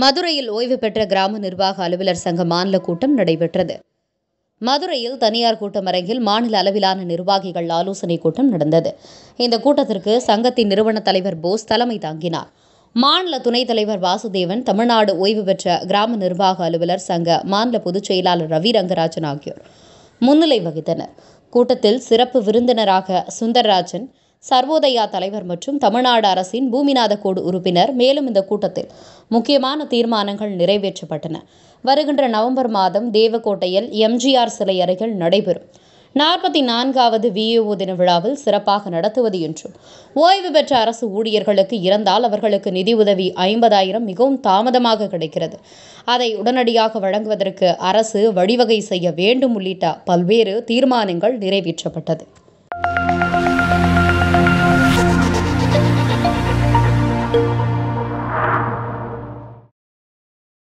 மதுரையில் ஓய்வு பெற்ற கிராம நிர்வாக அலுவலர் சங்க மாநில கூட்டம் நடைபெற்றது மதுரையில் தனியார் கூட்டம் அரங்கில் மாநில அளவிலான நிர்வாகிகள் ஆலோசனை கூட்டம் நடந்தது இந்த கூட்டத்திற்கு சங்கத்தின் நிறுவன தலைவர் போஸ் தலைமை தாங்கினார் மாநில துணைத் தலைவர் வாசுதேவன் தமிழ்நாடு ஓய்வு பெற்ற கிராம நிர்வாக அலுவலர் சங்க மாநில பொதுச் செயலாளர் ரவி ரங்கராஜன் ஆகியோர் முன்னிலை வகித்தனர் கூட்டத்தில் சிறப்பு விருந்தினராக சுந்தர்ராஜன் சர்வோதயா தலைவர் மற்றும் தமிழ்நாடு அரசின் பூமிநாத கோடு உறுப்பினர் மேலும் இந்த கூட்டத்தில் முக்கியமான தீர்மானங்கள் நிறைவேற்றப்பட்டன வருகின்ற நவம்பர் மாதம் தேவக்கோட்டையில் எம்ஜிஆர் சிலை அறைகள் நடைபெறும் நாற்பத்தி நான்காவது விஏஓ தின விழாவில் சிறப்பாக நடத்துவது என்றும் ஓய்வு பெற்ற அரசு ஊழியர்களுக்கு இறந்தால் அவர்களுக்கு நிதி உதவி ஐம்பதாயிரம் மிகவும் தாமதமாக கிடைக்கிறது அதை உடனடியாக வழங்குவதற்கு அரசு வழிவகை செய்ய வேண்டும் உள்ளிட்ட பல்வேறு தீர்மானங்கள் நிறைவேற்றப்பட்டது Thank you.